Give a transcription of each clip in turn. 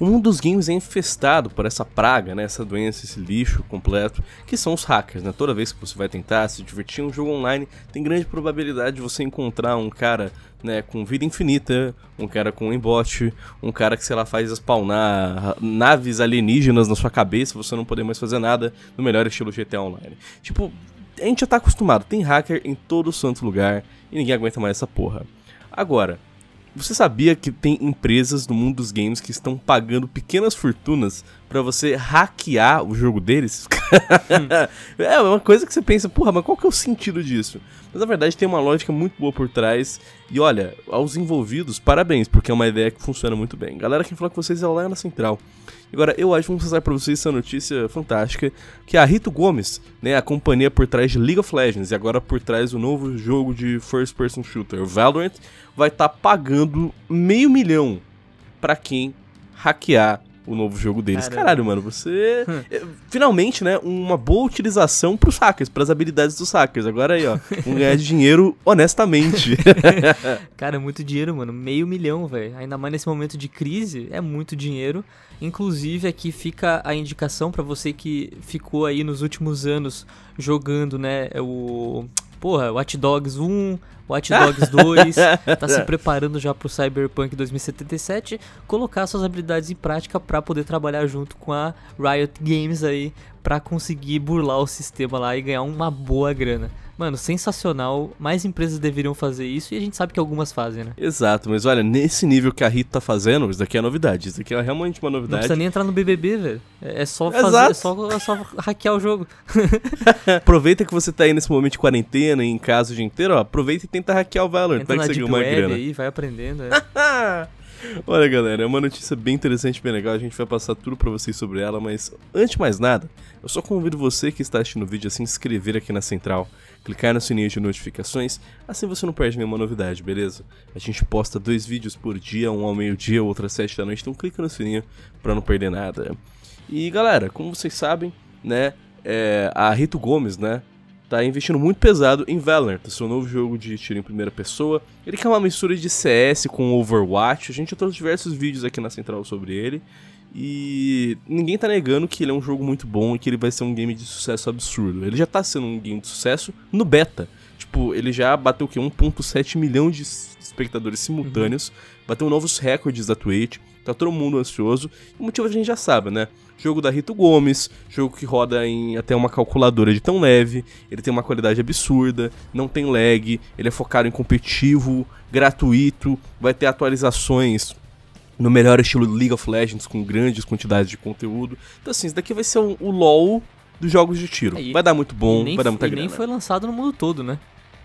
um dos games é infestado por essa praga, né, essa doença, esse lixo completo, que são os hackers. Né? Toda vez que você vai tentar se divertir em um jogo online, tem grande probabilidade de você encontrar um cara né, com vida infinita, um cara com um embote, um cara que, sei lá, faz spawnar naves alienígenas na sua cabeça, você não poder mais fazer nada, no melhor estilo GTA Online. Tipo, a gente já tá acostumado, tem hacker em todo o santo lugar e ninguém aguenta mais essa porra. Agora, você sabia que tem empresas no mundo dos games que estão pagando pequenas fortunas para você hackear o jogo deles. É, é uma coisa que você pensa, porra, mas qual que é o sentido disso? Mas na verdade tem uma lógica muito boa por trás. E olha, aos envolvidos, parabéns, porque é uma ideia que funciona muito bem. Galera, quem falar com vocês é lá na central. Agora, eu acho que vamos passar para vocês essa notícia fantástica, que é a Rito Gomes, né, a companhia por trás de League of Legends e agora por trás do novo jogo de first person shooter, Valorant, vai estar tá pagando meio milhão para quem hackear o novo jogo deles. Caralho, Caralho mano, você. É, finalmente, né? Uma boa utilização pros hackers, pras habilidades dos hackers. Agora aí, ó. Um ganhar de dinheiro honestamente. Cara, muito dinheiro, mano. Meio milhão, velho. Ainda mais nesse momento de crise, é muito dinheiro. Inclusive, aqui fica a indicação para você que ficou aí nos últimos anos jogando, né? O porra, Watch Dogs 1, Watch Dogs 2, tá se preparando já pro Cyberpunk 2077, colocar suas habilidades em prática para poder trabalhar junto com a Riot Games aí para conseguir burlar o sistema lá e ganhar uma boa grana. Mano, sensacional. Mais empresas deveriam fazer isso e a gente sabe que algumas fazem, né? Exato, mas olha, nesse nível que a Rita tá fazendo, isso daqui é novidade. Isso daqui é realmente uma novidade. Não precisa nem entrar no BBB, velho. É, é só fazer, Exato. é só, é só hackear o jogo. aproveita que você tá aí nesse momento de quarentena em casa o dia inteiro, ó. Aproveita e tenta hackear o Valorant. Entra vai conseguir uma grana. Aí, vai aprendendo, é. Olha, galera, é uma notícia bem interessante, bem legal. A gente vai passar tudo para vocês sobre ela, mas antes de mais nada, eu só convido você que está assistindo o vídeo a se inscrever aqui na central, clicar no sininho de notificações, assim você não perde nenhuma novidade, beleza? A gente posta dois vídeos por dia, um ao meio-dia, outro às sete da noite, então clica no sininho para não perder nada. E galera, como vocês sabem, né, é, a Rito Gomes, né, tá investindo muito pesado em Valorant, seu novo jogo de tiro em primeira pessoa. Ele é uma mistura de CS com Overwatch, a gente já trouxe diversos vídeos aqui na Central sobre ele. E ninguém tá negando que ele é um jogo muito bom e que ele vai ser um game de sucesso absurdo. Ele já tá sendo um game de sucesso no beta. Tipo, ele já bateu o quê? 1.7 milhão de espectadores simultâneos, uhum. bateu novos recordes da Twitch tá todo mundo ansioso. O motivo a gente já sabe, né? Jogo da Rito Gomes, jogo que roda em até uma calculadora de tão leve, ele tem uma qualidade absurda, não tem lag, ele é focado em competitivo, gratuito, vai ter atualizações no melhor estilo League of Legends, com grandes quantidades de conteúdo. Então, assim, isso daqui vai ser o, o LoL dos jogos de tiro. É, vai dar muito bom, nem, vai dar muita e grana. nem foi lançado no mundo todo, né?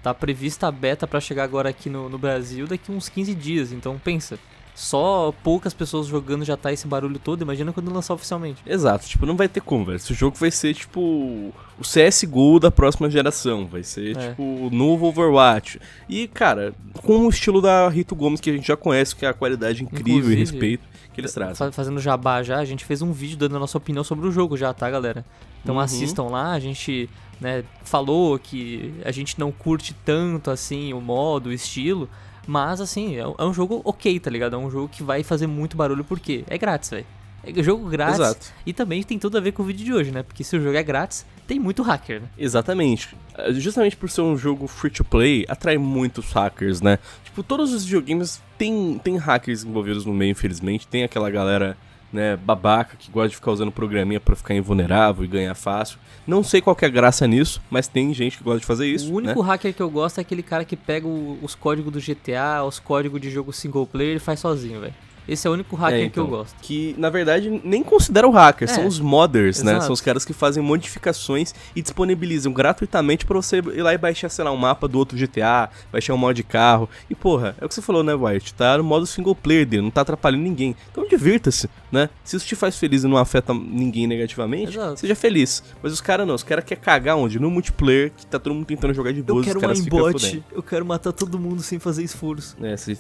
Tá prevista a beta para chegar agora aqui no, no Brasil daqui uns 15 dias, então pensa só poucas pessoas jogando já tá esse barulho todo, imagina quando lançar oficialmente. Exato, tipo, não vai ter como, velho. Esse jogo vai ser, tipo, o CSGO da próxima geração. Vai ser, é. tipo, o novo Overwatch. E, cara, com o estilo da Rito Gomes, que a gente já conhece, que é a qualidade incrível Inclusive, e respeito que eles trazem. Fazendo jabá já, a gente fez um vídeo dando a nossa opinião sobre o jogo já, tá, galera? Então uhum. assistam lá, a gente né, falou que a gente não curte tanto assim o modo, o estilo, mas, assim, é, é um jogo ok, tá ligado? É um jogo que vai fazer muito barulho porque é grátis, velho. É jogo grátis. Exato. E também tem tudo a ver com o vídeo de hoje, né? Porque se o jogo é grátis, tem muito hacker, né? Exatamente. É, justamente por ser um jogo free to play, atrai muitos hackers, né? Tipo, todos os videogames têm, têm hackers envolvidos no meio, infelizmente. Tem aquela galera né, babaca que gosta de ficar usando programinha para ficar invulnerável e ganhar fácil. Não sei qual que é a graça nisso, mas tem gente que gosta de fazer isso. O único né? hacker que eu gosto é aquele cara que pega o, os códigos do GTA, os códigos de jogo single player e faz sozinho, velho. Esse é o único é, hacker é, então, que eu então, gosto. Que, na verdade, nem considera o hacker, é. são os modders, né? Exato. né? São os caras que fazem modificações e disponibilizam gratuitamente para você ir lá e baixar, sei lá, um mapa do outro GTA, baixar um mod de carro. E, porra, é o que você falou, né, White? Tá no modo single player dele, não tá atrapalhando ninguém. Então divirta-se, né? Se isso te faz feliz e não afeta ninguém negativamente, Exato. seja feliz. Mas os caras não, os caras querem cagar onde? No multiplayer, que tá todo mundo tentando jogar de boas, os caras ficam Eu quero matar todo mundo sem fazer esforço. É, você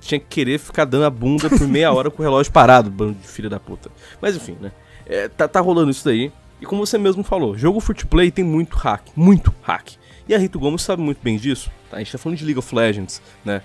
tinha que querer ficar dando a bunda pro meia hora com o relógio parado, bando de filha da puta. Mas enfim, né? É, tá, tá rolando isso daí. E como você mesmo falou, jogo footplay play tem muito hack, muito hack. E a Rito Gomes sabe muito bem disso. Tá? A gente tá falando de League of Legends, né?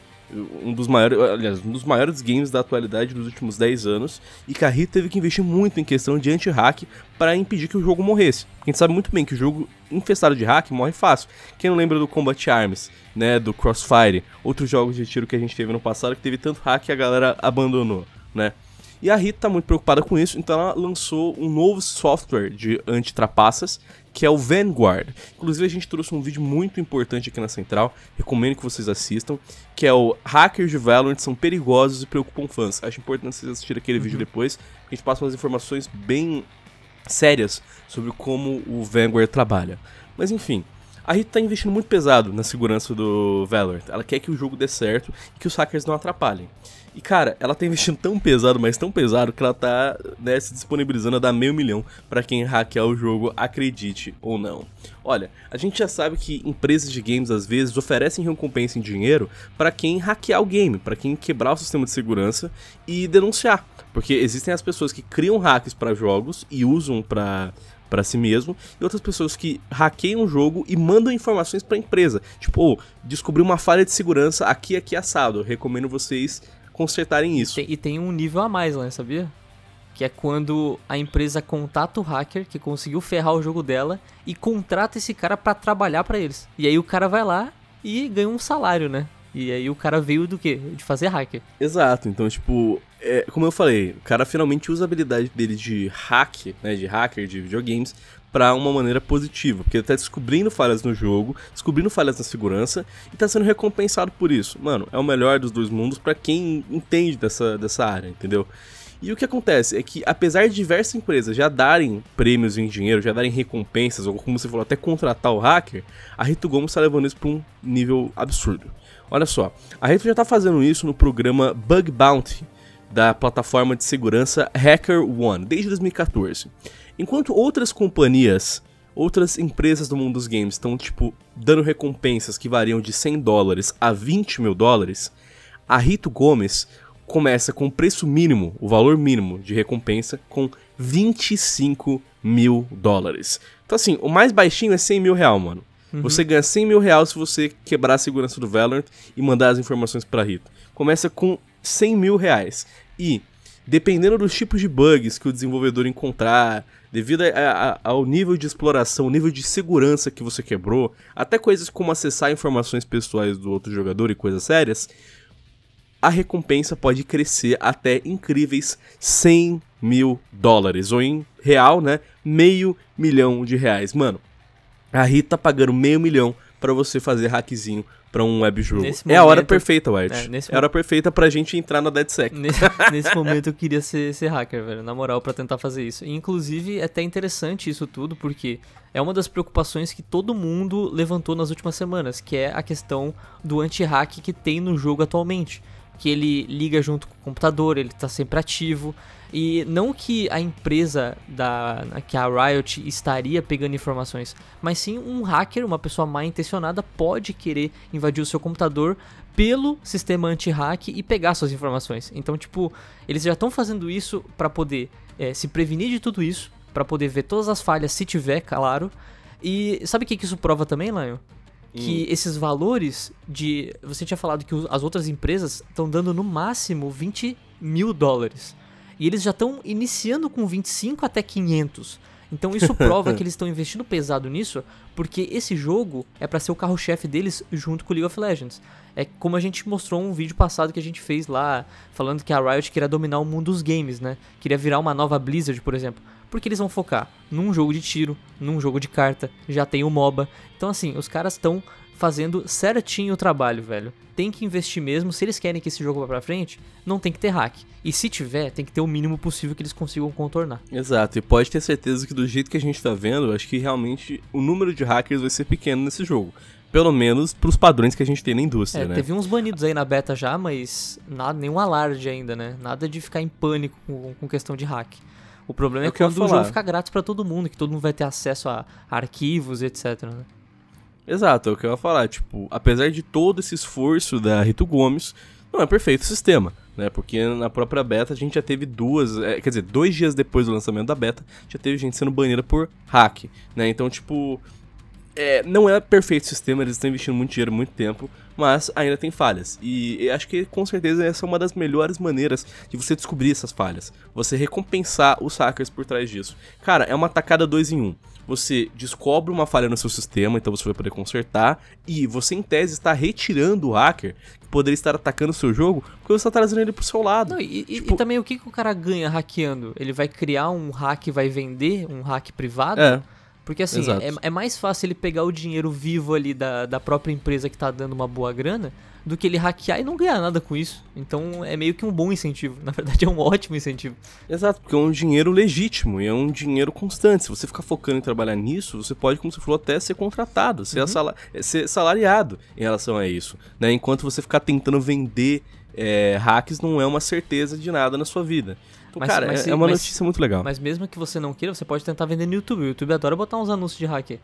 um dos maiores, aliás, um dos maiores games da atualidade dos últimos 10 anos, e Carri teve que investir muito em questão de anti-hack para impedir que o jogo morresse. A gente sabe muito bem que o jogo infestado de hack morre fácil. Quem não lembra do Combat Arms, né, do Crossfire, outros jogos de tiro que a gente teve no passado que teve tanto hack que a galera abandonou, né? E a Rita tá muito preocupada com isso, então ela lançou um novo software de antitrapaças, que é o Vanguard. Inclusive a gente trouxe um vídeo muito importante aqui na Central, recomendo que vocês assistam, que é o Hackers de Valorant são perigosos e preocupam fãs. Acho importante vocês assistirem aquele uhum. vídeo depois, a gente passa umas informações bem sérias sobre como o Vanguard trabalha. Mas enfim, a Rita tá investindo muito pesado na segurança do Valorant. Ela quer que o jogo dê certo e que os hackers não atrapalhem. E cara, ela tá investindo tão pesado, mas tão pesado, que ela tá né, se disponibilizando a dar meio milhão para quem hackear o jogo, acredite ou não. Olha, a gente já sabe que empresas de games às vezes oferecem recompensa em dinheiro para quem hackear o game, para quem quebrar o sistema de segurança e denunciar. Porque existem as pessoas que criam hacks para jogos e usam para para si mesmo, e outras pessoas que hackeiam o jogo e mandam informações para a empresa. Tipo, oh, descobri uma falha de segurança aqui, aqui assado. Recomendo vocês consertarem isso. E tem um nível a mais lá, né, sabia? que é quando a empresa contata o hacker que conseguiu ferrar o jogo dela e contrata esse cara para trabalhar para eles. E aí o cara vai lá e ganha um salário, né? E aí o cara veio do quê? De fazer hacker. Exato. Então, tipo, é, como eu falei, o cara finalmente usa a habilidade dele de hack, né, de hacker de videogames, para uma maneira positiva, porque ele tá descobrindo falhas no jogo, descobrindo falhas na segurança e tá sendo recompensado por isso. Mano, é o melhor dos dois mundos para quem entende dessa, dessa área, entendeu? E o que acontece é que, apesar de diversas empresas já darem prêmios em dinheiro, já darem recompensas, ou como você falou, até contratar o hacker, a Rito Gomes está levando isso para um nível absurdo. Olha só, a Rito já está fazendo isso no programa Bug Bounty, da plataforma de segurança HackerOne desde 2014. Enquanto outras companhias, outras empresas do mundo dos games estão tipo dando recompensas que variam de 100 dólares a 20 mil dólares, a Rito Gomes começa com o preço mínimo, o valor mínimo de recompensa, com 25 mil dólares. Então assim, o mais baixinho é 100 mil real, mano. Uhum. Você ganha 100 mil reais se você quebrar a segurança do Valorant e mandar as informações para Rito. Começa com 100 mil reais. E, dependendo dos tipos de bugs que o desenvolvedor encontrar, devido a, a, ao nível de exploração, nível de segurança que você quebrou, até coisas como acessar informações pessoais do outro jogador e coisas sérias, a recompensa pode crescer até incríveis 100 mil dólares, ou em real, né, meio milhão de reais. Mano, a Rita tá pagando meio milhão para você fazer hackzinho para um webjogo. Momento, é a hora perfeita, Wart. É, é a hora perfeita pra gente entrar na DeadSec. Nesse, nesse momento eu queria ser, ser hacker, velho, na moral, para tentar fazer isso. E, inclusive, é até interessante isso tudo, porque é uma das preocupações que todo mundo levantou nas últimas semanas, que é a questão do anti-hack que tem no jogo atualmente que ele liga junto com o computador, ele está sempre ativo. E não que a empresa da que a Riot estaria pegando informações, mas sim um hacker, uma pessoa mal intencionada pode querer invadir o seu computador pelo sistema anti-hack e pegar suas informações. Então, tipo, eles já estão fazendo isso para poder é, se prevenir de tudo isso, para poder ver todas as falhas se tiver, claro. E sabe o que, que isso prova também, Lion? Hum. que hum. esses valores de. Você tinha falado que as outras empresas estão dando no máximo 20 mil dólares. E eles já estão iniciando com 25 até 500. Então isso prova que eles estão investindo pesado nisso, porque esse jogo é para ser o carro-chefe deles junto com o League of Legends. É como a gente mostrou um vídeo passado que a gente fez lá, falando que a Riot queria dominar o mundo dos games, né? Queria virar uma nova Blizzard, por exemplo porque eles vão focar num jogo de tiro, num jogo de carta, já tem o MOBA. Então, assim, os caras estão fazendo certinho o trabalho, velho. Tem que investir mesmo. Se eles querem que esse jogo vá pra frente, não tem que ter hack. E se tiver, tem que ter o mínimo possível que eles consigam contornar. Exato, e pode ter certeza que do jeito que a gente tá vendo, acho que realmente o número de hackers vai ser pequeno nesse jogo pelo menos para os padrões que a gente tem na indústria, é, né? Teve uns banidos aí na beta já, mas nada, nenhum alarde ainda, né? Nada de ficar em pânico com, com questão de hack. O problema é, é quando o jogo ficar grátis para todo mundo, que todo mundo vai ter acesso a arquivos, etc. Né? Exato, é o que eu ia falar. Tipo, apesar de todo esse esforço da Rito Gomes, não é perfeito o sistema. Né, porque na própria beta a gente já teve duas, é, quer dizer, dois dias depois do lançamento da beta, já teve gente sendo banida por hack, né? Então, tipo, é, não é perfeito o sistema, eles estão investindo muito dinheiro, muito tempo, mas ainda tem falhas. E acho que com certeza essa é uma das melhores maneiras de você descobrir essas falhas. Você recompensar os hackers por trás disso. Cara, é uma tacada 2 em 1. Um. Você descobre uma falha no seu sistema, então você vai poder consertar, e você em tese está retirando o hacker que poderia estar atacando o seu jogo, porque você está trazendo ele pro seu lado. Não, e, tipo... e, também o que, que o cara ganha hackeando? Ele vai criar um hack, e vai vender um hack privado? É. Porque assim, é, é, mais fácil ele pegar o dinheiro vivo ali da, da própria empresa que tá dando uma boa grana do que ele hackear e não ganhar nada com isso. Então é meio que um bom incentivo. Na verdade, é um ótimo incentivo. Exato, porque é um dinheiro legítimo e é um dinheiro constante. Se você ficar focando em trabalhar nisso, você pode, como você falou, até ser contratado, ser, uhum. assala eh, ser salariado em relação a isso. Né? Enquanto você ficar tentando vender é, hacks, não é uma certeza de nada na sua vida. Pô, mas, cara, mas, é, é uma mas, notícia muito legal. Mas mesmo que você não queira, você pode tentar vender no YouTube. O YouTube adora botar uns anúncios de hacker.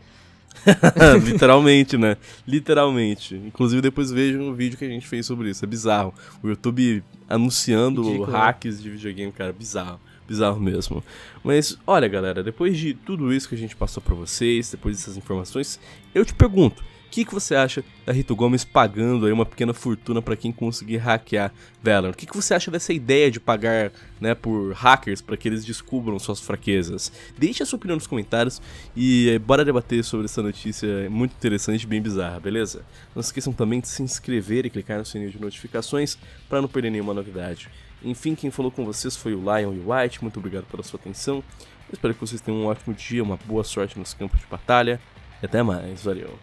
Literalmente, né? Literalmente. Inclusive, depois vejam um vídeo que a gente fez sobre isso. É bizarro. O YouTube anunciando Ridículo, né? hacks né? de videogame, cara. Bizarro. Bizarro mesmo. Mas, olha, galera, depois de tudo isso que a gente passou para vocês, depois dessas informações, eu te pergunto. O que, que você acha da Rito Gomes pagando aí uma pequena fortuna para quem conseguir hackear Valorant? O que, que você acha dessa ideia de pagar né, por hackers para que eles descubram suas fraquezas? Deixe a sua opinião nos comentários e eh, bora debater sobre essa notícia muito interessante e bem bizarra, beleza? Não se esqueçam também de se inscrever e clicar no sininho de notificações para não perder nenhuma novidade. Enfim, quem falou com vocês foi o Lion e o White, muito obrigado pela sua atenção. Eu espero que vocês tenham um ótimo dia, uma boa sorte nos campos de batalha. E até mais, valeu!